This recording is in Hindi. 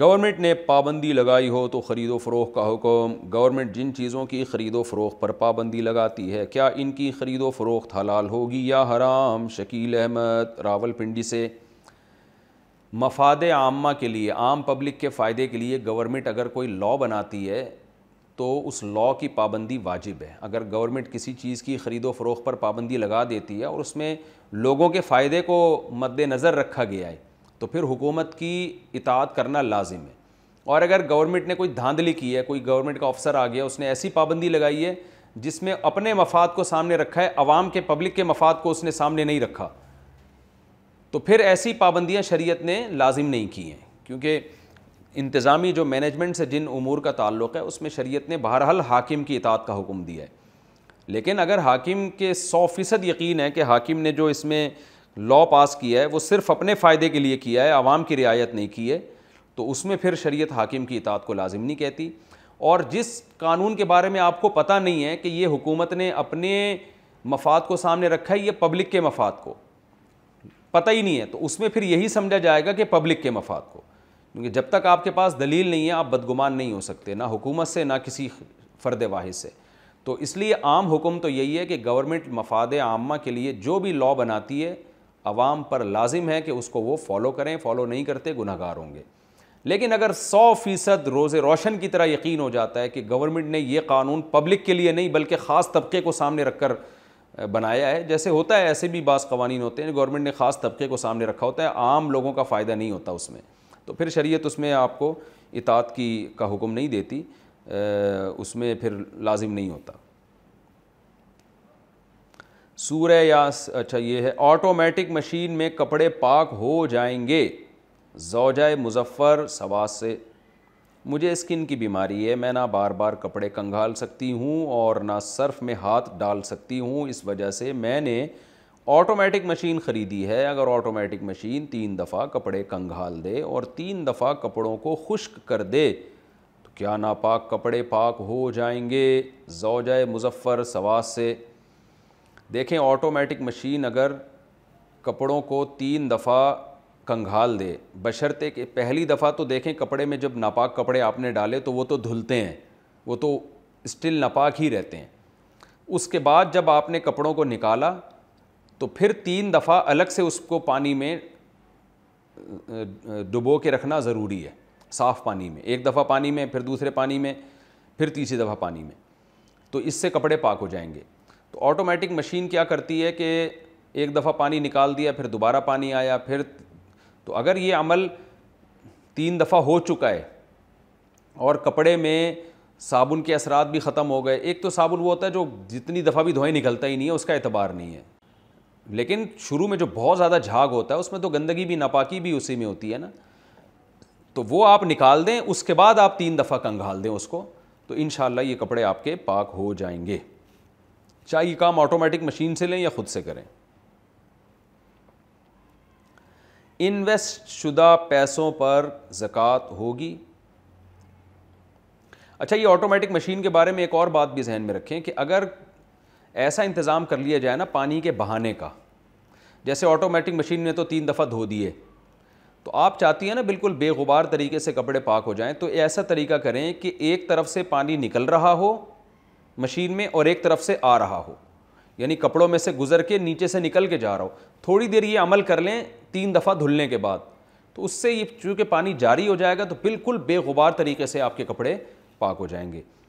गवर्नमेंट ने पाबंदी लगाई हो तो ख़रीदो फ़रोख का हुक्म गवर्नमेंट जिन चीज़ों की ख़रीदो फ़रोख पर पाबंदी लगाती है क्या इनकी ख़रीदो फ़रोख्त हलाल होगी या हराम शकील अहमद रावल पिंडी से मफाद आमा के लिए आम पब्लिक के फ़ायदे के लिए गवर्नमेंट अगर कोई लॉ बनाती है तो उस लॉ की पाबंदी वाजिब है अगर गवर्नमेंट किसी चीज़ की ख़रीदो फ़रोख पर पाबंदी लगा देती है और उसमें लोगों के फ़ायदे को मद्दनज़र रखा गया है तो फिर हुकूमत की इतात करना लाजिम है और अगर गवर्नमेंट ने कोई धांधली की है कोई गवर्नमेंट का अफसर आ गया उसने ऐसी पाबंदी लगाई है जिसमें अपने मफाद को सामने रखा है अवाम के पब्लिक के मफाद को उसने सामने नहीं रखा तो फिर ऐसी पाबंदियाँ शरीयत ने लाजिम नहीं की हैं क्योंकि इंतज़ामी जो मैनेजमेंट से जिन उमूर का ताल्लुक़ है उसमें शरीयत ने बहरहाल हाकिम की इतात का हुक्म दिया है लेकिन अगर हाकिम के सौ फ़ीसद यकीन है कि हाकिम ने जो इसमें लॉ पास किया है वो सिर्फ अपने फ़ायदे के लिए किया है आवाम की रियायत नहीं की है तो उसमें फिर शरीयत हाकिम की इतात को लाजिम नहीं कहती और जिस कानून के बारे में आपको पता नहीं है कि ये हुकूमत ने अपने मफाद को सामने रखा है ये पब्लिक के मफाद को पता ही नहीं है तो उसमें फिर यही समझा जाएगा कि पब्लिक के मफाद को क्योंकि जब तक आपके पास दलील नहीं है आप बदगुमान नहीं हो सकते ना हुकूमत से ना किसी फ़र्द वाहिद से तो इसलिए आम हुक्म तो यही है कि गवर्नमेंट मफाद आमा के लिए जो भी लॉ बनाती है आवाम पर लाजिम है कि उसको वो फॉलो करें फॉलो नहीं करते गुनागार होंगे लेकिन अगर सौ फीसद रोज़ रोशन की तरह यकीन हो जाता है कि गवर्नमेंट ने यह कानून पब्लिक के लिए नहीं बल्कि ख़ास तबके को सामने रख कर बनाया है जैसे होता है ऐसे भी बास कवानीन होते हैं गवर्नमेंट ने ख़ास तबके को सामने रखा होता है आम लोगों का फ़ायदा नहीं होता उसमें तो फिर शरीयत उसमें आपको इतात की का हुक्म नहीं देती उसमें फिर लाजिम नहीं होता सूर्य या अच्छा ये है ऑटोमेटिक मशीन में कपड़े पाक हो जाएंगे जौजा मुजफ़र सवास से मुझे स्किन की बीमारी है मैं ना बार बार कपड़े कंघाल सकती हूँ और ना सर्फ में हाथ डाल सकती हूँ इस वजह से मैंने ऑटोमेटिक मशीन ख़रीदी है अगर ऑटोमेटिक मशीन तीन दफ़ा कपड़े कंघाल दे और तीन दफ़ा कपड़ों को खुश्क कर दे तो क्या नापाक कपड़े पाक हो जाएंगे जौजा मुजफ़र सवास से देखें ऑटोमेटिक मशीन अगर कपड़ों को तीन दफ़ा कंघाल दे बशर्ते कि पहली दफ़ा तो देखें कपड़े में जब नापाक कपड़े आपने डाले तो वो तो धुलते हैं वो तो स्टिल नापाक ही रहते हैं उसके बाद जब आपने कपड़ों को निकाला तो फिर तीन दफ़ा अलग से उसको पानी में डुबो के रखना ज़रूरी है साफ़ पानी में एक दफ़ा पानी में फिर दूसरे पानी में फिर तीसरी दफ़ा पानी में तो इससे कपड़े पाक हो जाएंगे तो ऑटोमेटिक मशीन क्या करती है कि एक दफ़ा पानी निकाल दिया फिर दोबारा पानी आया फिर तो अगर ये अमल तीन दफ़ा हो चुका है और कपड़े में साबुन के असरात भी ख़त्म हो गए एक तो साबुन वो होता है जो जितनी दफ़ा भी धोएं निकलता ही नहीं है उसका एतबार नहीं है लेकिन शुरू में जो बहुत ज़्यादा झाग होता है उसमें तो गंदगी भी नापाकी भी उसी में होती है ना तो वो आप निकाल दें उसके बाद आप तीन दफ़ा कंघाल दें उसको तो इन ये कपड़े आपके पाक हो जाएंगे चाहे ये काम ऑटोमेटिक मशीन से लें या ख़ुद से करें इन्वेस्ट शुदा पैसों पर जक़ात होगी अच्छा ये ऑटोमेटिक मशीन के बारे में एक और बात भी जहन में रखें कि अगर ऐसा इंतज़ाम कर लिया जाए ना पानी के बहाने का जैसे ऑटोमेटिक मशीन ने तो तीन दफ़ा धो दिए तो आप चाहती हैं ना बिल्कुल बेगुबार तरीके से कपड़े पाक हो जाएं तो ऐसा तरीका करें कि एक तरफ से पानी निकल रहा हो मशीन में और एक तरफ से आ रहा हो यानी कपड़ों में से गुजर के नीचे से निकल के जा रहा हो थोड़ी देर ये अमल कर लें तीन दफ़ा धुलने के बाद तो उससे ये चूँकि पानी जारी हो जाएगा तो बिल्कुल बेगुबार तरीके से आपके कपड़े पाक हो जाएंगे